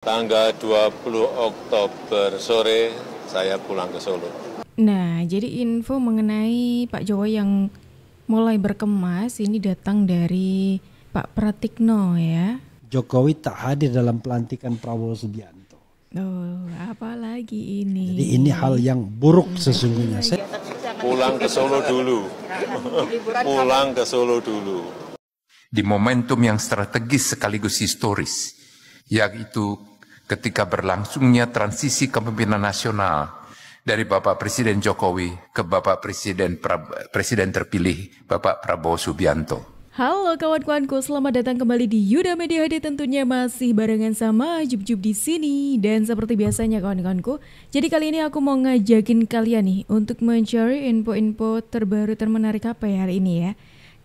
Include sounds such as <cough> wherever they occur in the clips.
Tanggal 20 Oktober sore saya pulang ke Solo. Nah, jadi info mengenai Pak Jowo yang mulai berkemas ini datang dari Pak Pratikno ya. Jokowi tak hadir dalam pelantikan Prabowo Subianto. Oh, apalagi ini. Jadi ini hal yang buruk sesungguhnya. Saya pulang ke Solo dulu. <laughs> pulang ke Solo dulu. Di momentum yang strategis sekaligus historis, yaitu ketika berlangsungnya transisi kepemimpinan nasional dari Bapak Presiden Jokowi ke Bapak Presiden pra, Presiden terpilih Bapak Prabowo Subianto. Halo kawan-kawanku, selamat datang kembali di Yuda Media HD tentunya masih barengan sama Jub Jub di sini dan seperti biasanya kawan-kawanku. Jadi kali ini aku mau ngajakin kalian nih untuk mencari info-info terbaru termenarik apa ya hari ini ya.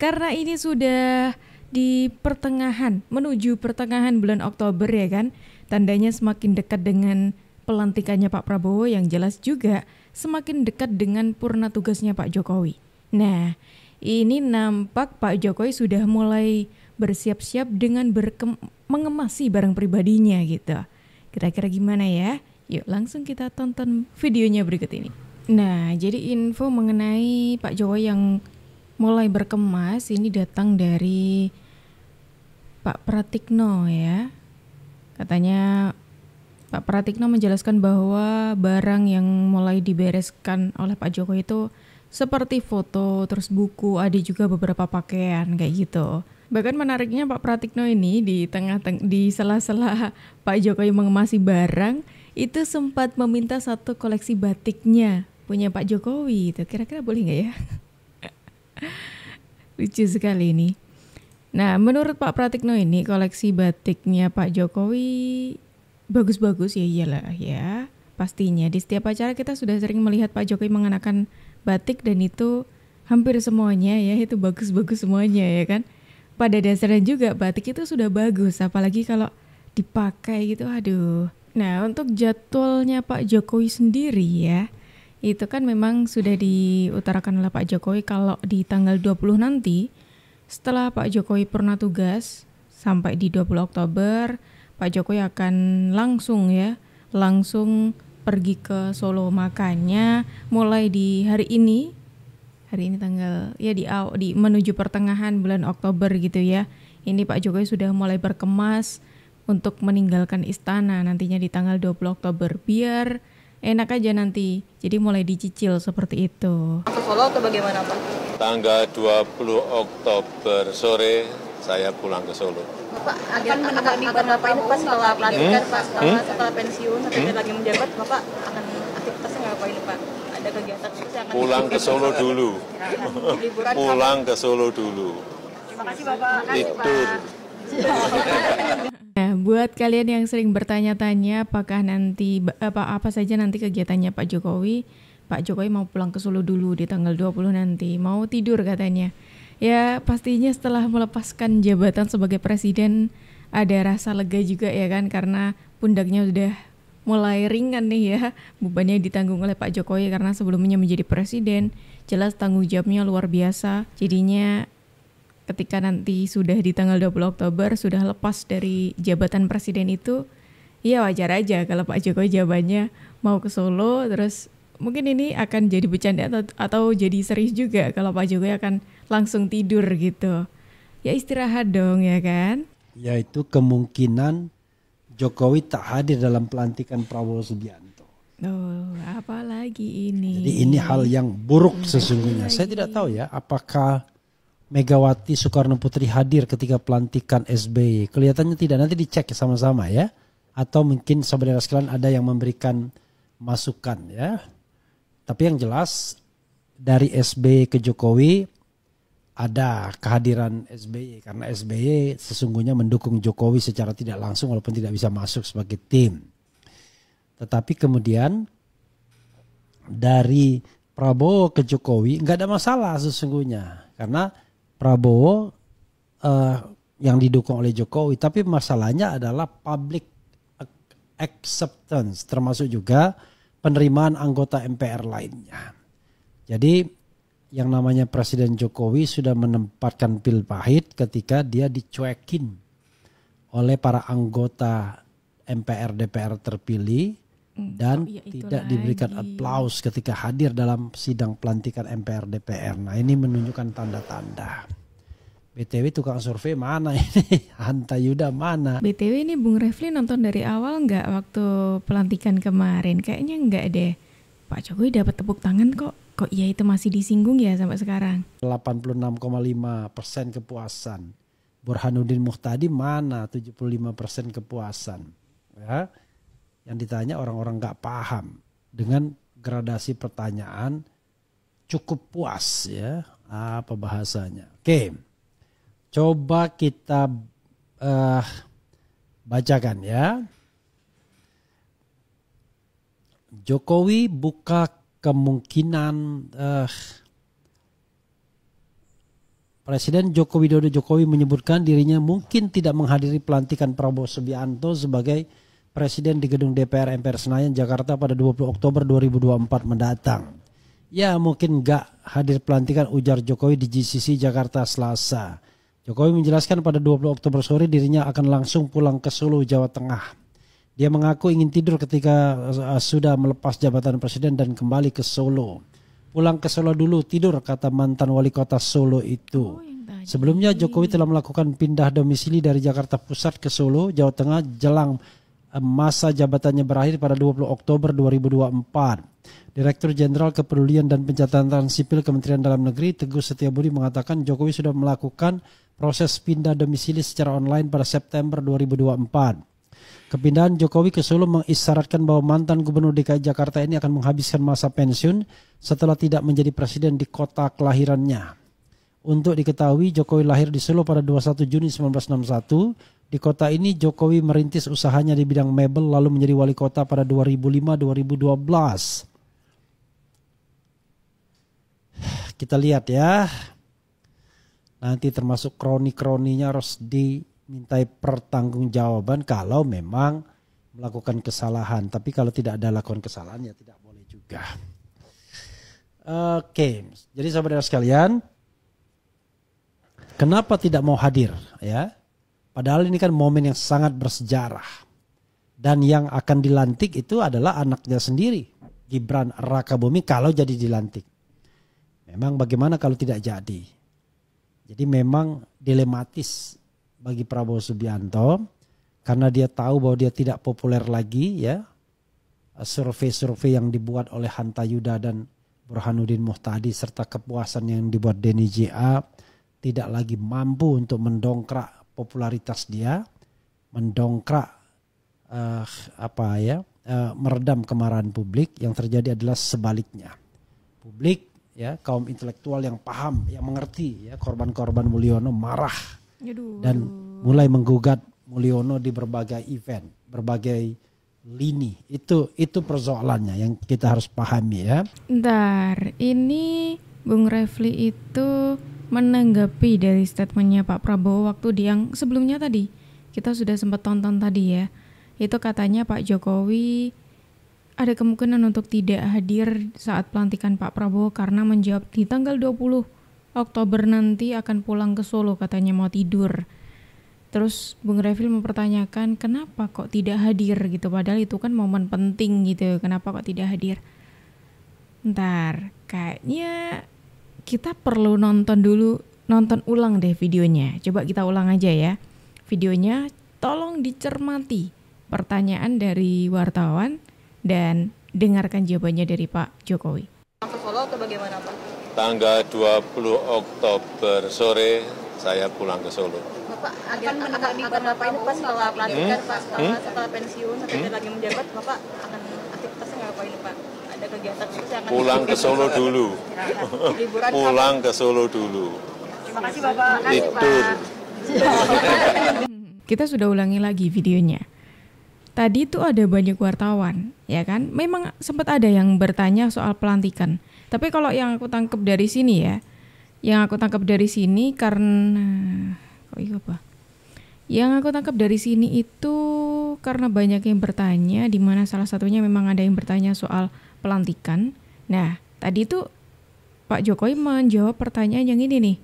Karena ini sudah di pertengahan menuju pertengahan bulan Oktober ya kan. Tandanya semakin dekat dengan pelantikannya Pak Prabowo yang jelas juga semakin dekat dengan purna tugasnya Pak Jokowi. Nah, ini nampak Pak Jokowi sudah mulai bersiap-siap dengan berkem mengemasi barang pribadinya gitu. Kira-kira gimana ya? Yuk langsung kita tonton videonya berikut ini. Nah, jadi info mengenai Pak Jokowi yang mulai berkemas ini datang dari Pak Pratikno ya. Katanya Pak Pratikno menjelaskan bahwa barang yang mulai dibereskan oleh Pak Jokowi itu seperti foto, terus buku, ada juga beberapa pakaian kayak gitu. Bahkan menariknya Pak Pratikno ini di tengah teng di sela-sela Pak Jokowi mengemasi barang itu sempat meminta satu koleksi batiknya punya Pak Jokowi itu kira-kira boleh nggak ya? <laughs> Lucu sekali ini. Nah, menurut Pak Pratikno ini koleksi batiknya Pak Jokowi bagus-bagus ya iyalah ya. Pastinya di setiap acara kita sudah sering melihat Pak Jokowi mengenakan batik dan itu hampir semuanya ya itu bagus-bagus semuanya ya kan. Pada dasarnya juga batik itu sudah bagus apalagi kalau dipakai gitu aduh. Nah, untuk jadwalnya Pak Jokowi sendiri ya. Itu kan memang sudah diutarakan oleh Pak Jokowi kalau di tanggal 20 nanti setelah Pak Jokowi pernah tugas sampai di 20 Oktober, Pak Jokowi akan langsung ya, langsung pergi ke Solo. Makanya mulai di hari ini hari ini tanggal ya di di menuju pertengahan bulan Oktober gitu ya. Ini Pak Jokowi sudah mulai berkemas untuk meninggalkan istana nantinya di tanggal 20 Oktober biar enak aja nanti. Jadi mulai dicicil seperti itu. Ke Solo atau bagaimana Pak? Tanggal 20 Oktober sore saya pulang ke Solo. Pak, akan menemani Bapak ini hmm? pas setelah pelatihan, hmm? Pak, setelah, hmm? setelah pensiun, setelah hmm? lagi menjabat, Bapak akan aktivitasnya ngapain, Pak? Ada kegiatan akan Pulang ke Solo dulu. pulang ke Solo dulu. Terima kasih, Bapak. Tidur. Nah, buat kalian yang sering bertanya-tanya apakah nanti apa apa saja nanti kegiatannya Pak Jokowi, Pak Jokowi mau pulang ke Solo dulu di tanggal 20 nanti, mau tidur katanya. Ya pastinya setelah melepaskan jabatan sebagai presiden ada rasa lega juga ya kan karena pundaknya sudah mulai ringan nih ya bebannya ditanggung oleh Pak Jokowi karena sebelumnya menjadi presiden jelas tanggung jawabnya luar biasa jadinya ketika nanti sudah di tanggal 20 Oktober sudah lepas dari jabatan presiden itu ya wajar aja kalau Pak Jokowi jawabannya mau ke Solo terus mungkin ini akan jadi bercanda atau, atau jadi serius juga kalau Pak Jokowi akan langsung tidur gitu. Ya istirahat dong ya kan? itu kemungkinan Jokowi tak hadir dalam pelantikan Prabowo Subianto. Oh, apalagi ini. Jadi ini hal yang buruk sesungguhnya. Saya tidak tahu ya apakah Megawati Soekarno Putri hadir ketika pelantikan SBY. Kelihatannya tidak. Nanti dicek sama-sama ya. Atau mungkin saudara sekalian ada yang memberikan masukan ya. Tapi yang jelas dari SBY ke Jokowi ada kehadiran SBY karena SBY sesungguhnya mendukung Jokowi secara tidak langsung walaupun tidak bisa masuk sebagai tim. Tetapi kemudian dari Prabowo ke Jokowi nggak ada masalah sesungguhnya karena Prabowo uh, yang didukung oleh Jokowi tapi masalahnya adalah public acceptance termasuk juga penerimaan anggota MPR lainnya. Jadi yang namanya Presiden Jokowi sudah menempatkan pil pahit ketika dia dicuekin oleh para anggota MPR DPR terpilih hmm, dan oh, iya, tidak lagi. diberikan aplaus ketika hadir dalam sidang pelantikan MPR DPR. Nah, ini menunjukkan tanda-tanda. BTW tukang survei mana ini? <laughs> Hanta Yuda mana? BTW ini Bung Refli nonton dari awal nggak waktu pelantikan kemarin? Kayaknya nggak deh. Pak Jokowi dapat tepuk tangan kok. Kok iya itu masih disinggung ya sampai sekarang? 86,5 persen kepuasan. Burhanuddin Muhtadi mana 75 persen kepuasan? Ya, yang ditanya orang-orang nggak paham dengan gradasi pertanyaan cukup puas ya apa bahasanya. Oke. Okay. Coba kita uh, bacakan ya. Jokowi buka kemungkinan uh, Presiden Joko Widodo Jokowi menyebutkan dirinya mungkin tidak menghadiri pelantikan Prabowo Subianto sebagai presiden di gedung DPR MPR Senayan Jakarta pada 20 Oktober 2024 mendatang. Ya mungkin nggak hadir pelantikan ujar Jokowi di GCC Jakarta Selasa. Jokowi menjelaskan pada 20 Oktober sore dirinya akan langsung pulang ke Solo, Jawa Tengah. Dia mengaku ingin tidur ketika eh, sudah melepas jabatan presiden dan kembali ke Solo. Pulang ke Solo dulu tidur, kata mantan wali kota Solo itu. Oh, Sebelumnya Jokowi telah melakukan pindah domisili dari Jakarta Pusat ke Solo, Jawa Tengah jelang masa jabatannya berakhir pada 20 Oktober 2024. Direktur Jenderal Kepedulian dan Pencatatan Sipil Kementerian Dalam Negeri Teguh Setiabudi mengatakan Jokowi sudah melakukan proses pindah domisili secara online pada September 2024. Kepindahan Jokowi ke Solo mengisyaratkan bahwa mantan Gubernur DKI Jakarta ini akan menghabiskan masa pensiun setelah tidak menjadi presiden di kota kelahirannya. Untuk diketahui, Jokowi lahir di Solo pada 21 Juni 1961 di kota ini Jokowi merintis usahanya di bidang mebel lalu menjadi wali kota pada 2005-2012. Kita lihat ya. Nanti termasuk kroni-kroninya harus dimintai pertanggungjawaban kalau memang melakukan kesalahan. Tapi kalau tidak ada lakukan kesalahan ya tidak boleh juga. Oke, jadi sahabat sahabat sekalian, kenapa tidak mau hadir ya? Padahal ini kan momen yang sangat bersejarah. Dan yang akan dilantik itu adalah anaknya sendiri. Gibran Raka Bumi kalau jadi dilantik. Memang bagaimana kalau tidak jadi. Jadi memang dilematis bagi Prabowo Subianto. Karena dia tahu bahwa dia tidak populer lagi ya. Survei-survei yang dibuat oleh Hanta Yuda dan Burhanuddin Muhtadi serta kepuasan yang dibuat Denny JA tidak lagi mampu untuk mendongkrak popularitas dia, mendongkrak uh, apa ya, uh, meredam kemarahan publik. Yang terjadi adalah sebaliknya. Publik ya, kaum intelektual yang paham, yang mengerti ya, korban-korban Mulyono marah Yaduh. dan mulai menggugat Mulyono di berbagai event, berbagai lini. Itu itu persoalannya yang kita harus pahami ya. Ntar ini Bung Refli itu menanggapi dari statementnya Pak Prabowo waktu di yang sebelumnya tadi. Kita sudah sempat tonton tadi ya. Itu katanya Pak Jokowi ada kemungkinan untuk tidak hadir saat pelantikan Pak Prabowo karena menjawab di tanggal 20 Oktober nanti akan pulang ke Solo katanya mau tidur. Terus Bung Revil mempertanyakan kenapa kok tidak hadir gitu padahal itu kan momen penting gitu. Kenapa kok tidak hadir? Ntar kayaknya kita perlu nonton dulu, nonton ulang deh videonya. Coba kita ulang aja ya. Videonya tolong dicermati pertanyaan dari wartawan dan dengarkan jawabannya dari Pak Jokowi. ke Solo atau bagaimana Pak? Tanggal 20 Oktober sore saya pulang ke Solo. Bapak akan menanggapi Bapak Prabowo Pak setelah pelantikan hmm? Pak setelah, hmm? setelah pensiun sampai hmm? lagi menjabat Bapak akan aktivitasnya ngapain Pak? ada kegiatan akan Pulang ke Solo dulu. <laughs> Pulang ke Solo dulu. Terima kasih Bapak. Itu. <laughs> Kita sudah ulangi lagi videonya. Tadi itu ada banyak wartawan, ya kan? Memang sempat ada yang bertanya soal pelantikan. Tapi kalau yang aku tangkap dari sini ya, yang aku tangkap dari sini karena kok iya apa? Yang aku tangkap dari sini itu karena banyak yang bertanya, di mana salah satunya memang ada yang bertanya soal pelantikan. Nah, tadi itu Pak Jokowi menjawab pertanyaan yang ini nih.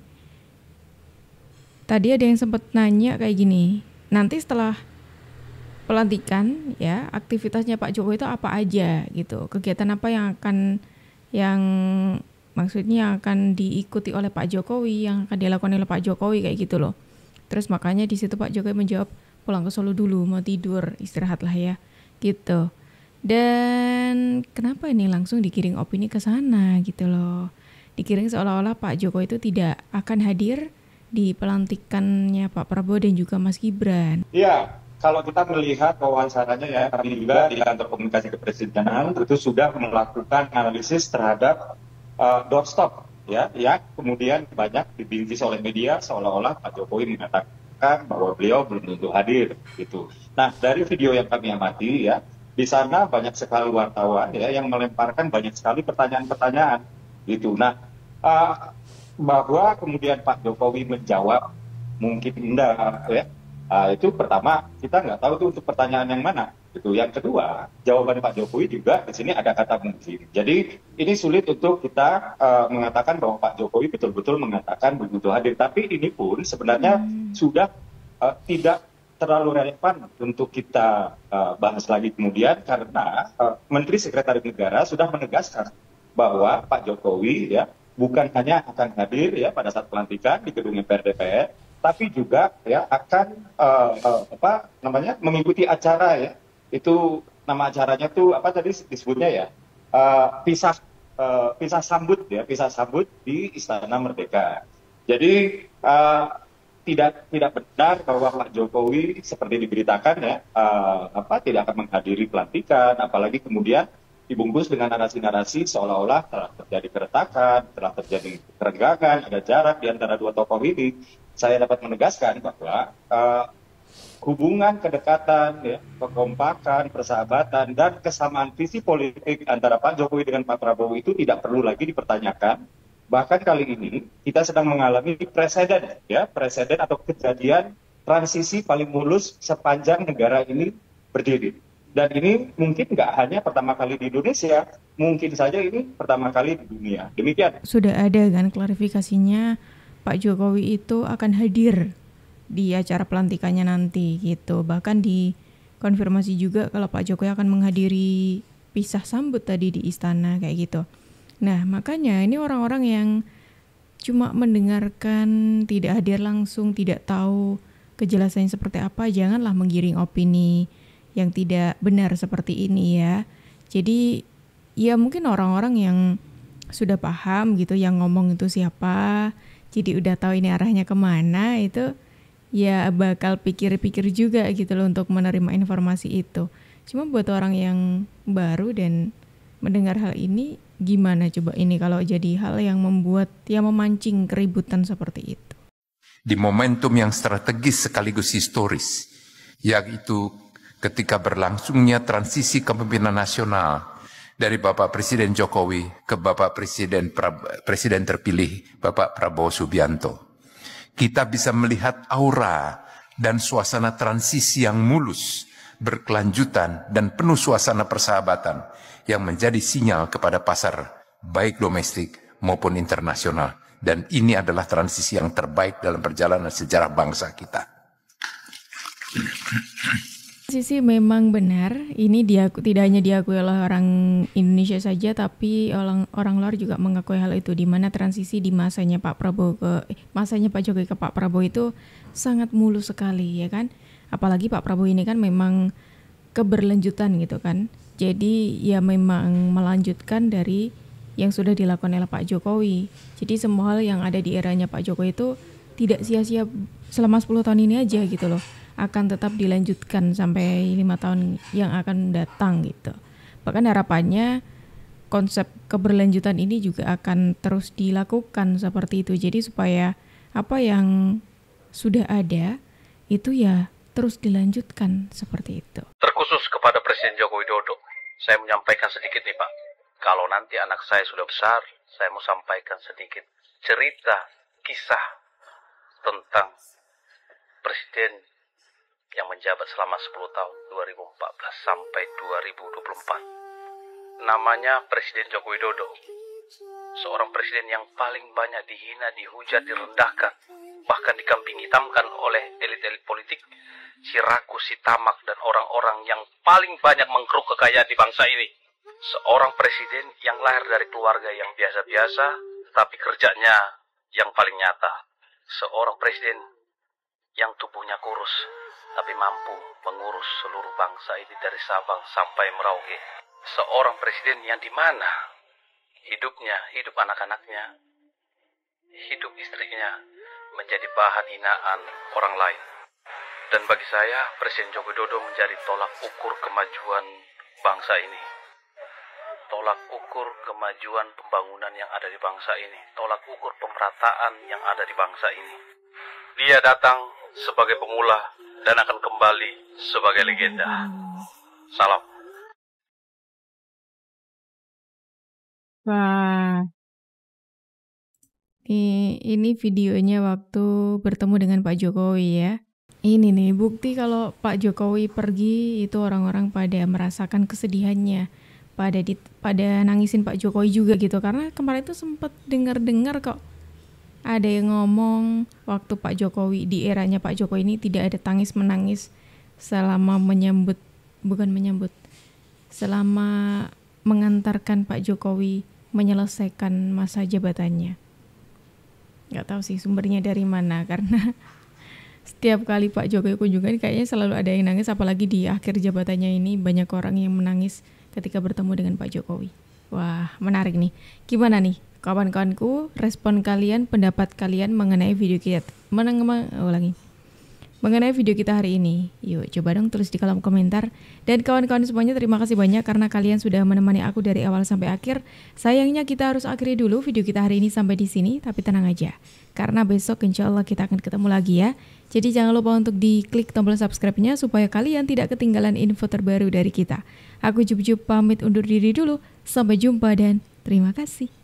Tadi ada yang sempat nanya kayak gini. Nanti setelah pelantikan ya, aktivitasnya Pak Jokowi itu apa aja gitu. Kegiatan apa yang akan yang maksudnya akan diikuti oleh Pak Jokowi, yang akan dilakukan oleh Pak Jokowi kayak gitu loh. Terus makanya di situ Pak Jokowi menjawab pulang ke Solo dulu, mau tidur, istirahatlah ya, gitu. Dan dan kenapa ini langsung dikirim opini ke sana gitu loh. Dikirim seolah-olah Pak Joko itu tidak akan hadir di pelantikannya Pak Prabowo dan juga Mas Gibran. Iya, kalau kita melihat wawancaranya ya, kami juga di kantor komunikasi kepresidenan itu sudah melakukan analisis terhadap uh, eh, doorstop ya, ya kemudian banyak dibingkis oleh media seolah-olah Pak Jokowi mengatakan bahwa beliau belum tentu hadir gitu. Nah dari video yang kami amati ya di sana banyak sekali wartawan ya yang melemparkan banyak sekali pertanyaan-pertanyaan itu Nah, uh, bahwa kemudian Pak Jokowi menjawab mungkin enggak ya. Uh, itu pertama kita nggak tahu itu untuk pertanyaan yang mana itu Yang kedua, jawaban Pak Jokowi juga di sini ada kata mungkin. Jadi ini sulit untuk kita uh, mengatakan bahwa Pak Jokowi betul-betul mengatakan begitu hadir. Tapi ini pun sebenarnya hmm. sudah uh, tidak terlalu relevan untuk kita uh, bahas lagi kemudian karena uh, Menteri Sekretaris Negara sudah menegaskan bahwa Pak Jokowi ya bukan hanya akan hadir ya pada saat pelantikan di gedung MPR DPR tapi juga ya akan uh, uh, apa namanya mengikuti acara ya itu nama acaranya tuh apa tadi disebutnya ya uh, pisah uh, pisah sambut ya pisah sambut di Istana Merdeka jadi uh, tidak tidak benar bahwa Pak Jokowi seperti diberitakan ya uh, apa tidak akan menghadiri pelantikan apalagi kemudian dibungkus dengan narasi-narasi seolah-olah telah terjadi keretakan, telah terjadi kerenggangan, ada jarak di antara dua tokoh ini. Saya dapat menegaskan bahwa uh, hubungan kedekatan, ya, kekompakan, persahabatan, dan kesamaan visi politik antara Pak Jokowi dengan Pak Prabowo itu tidak perlu lagi dipertanyakan Bahkan kali ini kita sedang mengalami presiden ya, presiden atau kejadian transisi paling mulus sepanjang negara ini berdiri. Dan ini mungkin nggak hanya pertama kali di Indonesia, mungkin saja ini pertama kali di dunia. Demikian. Sudah ada kan klarifikasinya Pak Jokowi itu akan hadir di acara pelantikannya nanti gitu. Bahkan di konfirmasi juga kalau Pak Jokowi akan menghadiri pisah sambut tadi di istana kayak gitu. Nah, makanya ini orang-orang yang cuma mendengarkan, tidak hadir langsung, tidak tahu kejelasannya seperti apa, janganlah menggiring opini yang tidak benar seperti ini ya. Jadi ya mungkin orang-orang yang sudah paham gitu yang ngomong itu siapa, jadi udah tahu ini arahnya kemana itu ya bakal pikir-pikir juga gitu loh untuk menerima informasi itu. Cuma buat orang yang baru dan mendengar hal ini Gimana coba ini kalau jadi hal yang membuat ya memancing keributan seperti itu? Di momentum yang strategis sekaligus historis, yaitu ketika berlangsungnya transisi kepemimpinan nasional dari Bapak Presiden Jokowi ke Bapak Presiden pra, Presiden terpilih Bapak Prabowo Subianto. Kita bisa melihat aura dan suasana transisi yang mulus berkelanjutan, dan penuh suasana persahabatan yang menjadi sinyal kepada pasar, baik domestik maupun internasional. Dan ini adalah transisi yang terbaik dalam perjalanan sejarah bangsa kita. Sisi memang benar, ini diaku, tidak hanya diakui oleh orang Indonesia saja, tapi orang orang luar juga mengakui hal itu. Di mana transisi di masanya Pak Prabowo ke masanya Pak Jokowi ke Pak Prabowo itu sangat mulus sekali, ya kan? Apalagi Pak Prabowo ini kan memang keberlanjutan gitu kan. Jadi ya memang melanjutkan dari yang sudah dilakukan oleh Pak Jokowi. Jadi semua hal yang ada di eranya Pak Jokowi itu tidak sia-sia selama 10 tahun ini aja gitu loh. Akan tetap dilanjutkan sampai lima tahun yang akan datang gitu. Bahkan harapannya konsep keberlanjutan ini juga akan terus dilakukan seperti itu. Jadi supaya apa yang sudah ada itu ya terus dilanjutkan seperti itu. Terkhusus kepada Presiden Joko Widodo, saya menyampaikan sedikit nih Pak. Kalau nanti anak saya sudah besar, saya mau sampaikan sedikit cerita kisah tentang presiden yang menjabat selama 10 tahun 2014 sampai 2024. Namanya Presiden Joko Widodo. Seorang presiden yang paling banyak dihina, dihujat, direndahkan bahkan dikambing hitamkan oleh elit-elit politik, si si tamak dan orang-orang yang paling banyak mengkeruk kekayaan di bangsa ini. Seorang presiden yang lahir dari keluarga yang biasa-biasa, tetapi kerjanya yang paling nyata. Seorang presiden yang tubuhnya kurus, tapi mampu mengurus seluruh bangsa ini dari Sabang sampai Merauke. Seorang presiden yang dimana hidupnya, hidup anak-anaknya, hidup istrinya, menjadi bahan hinaan orang lain. Dan bagi saya, Presiden Joko Widodo menjadi tolak ukur kemajuan bangsa ini. Tolak ukur kemajuan pembangunan yang ada di bangsa ini, tolak ukur pemerataan yang ada di bangsa ini. Dia datang sebagai pemula dan akan kembali sebagai legenda. Salam. Wah, ini videonya waktu bertemu dengan Pak Jokowi ya. Ini nih bukti kalau Pak Jokowi pergi itu orang-orang pada merasakan kesedihannya, pada di, pada nangisin Pak Jokowi juga gitu karena kemarin itu sempat dengar-dengar kok ada yang ngomong waktu Pak Jokowi di eranya Pak Jokowi ini tidak ada tangis menangis selama menyambut bukan menyambut selama mengantarkan Pak Jokowi menyelesaikan masa jabatannya nggak tahu sih sumbernya dari mana <laughs> karena setiap kali Pak Jokowi kunjungan kayaknya selalu ada yang nangis apalagi di akhir jabatannya ini banyak orang yang menangis ketika bertemu dengan Pak Jokowi. Wah, menarik nih. Gimana nih kawan-kawanku respon kalian, pendapat kalian mengenai video kita? Menang, ulangi mengenai video kita hari ini. Yuk, coba dong tulis di kolom komentar. Dan kawan-kawan semuanya terima kasih banyak karena kalian sudah menemani aku dari awal sampai akhir. Sayangnya kita harus akhiri dulu video kita hari ini sampai di sini, tapi tenang aja. Karena besok insya Allah kita akan ketemu lagi ya. Jadi jangan lupa untuk diklik tombol subscribe-nya supaya kalian tidak ketinggalan info terbaru dari kita. Aku Jub Jub pamit undur diri dulu. Sampai jumpa dan terima kasih.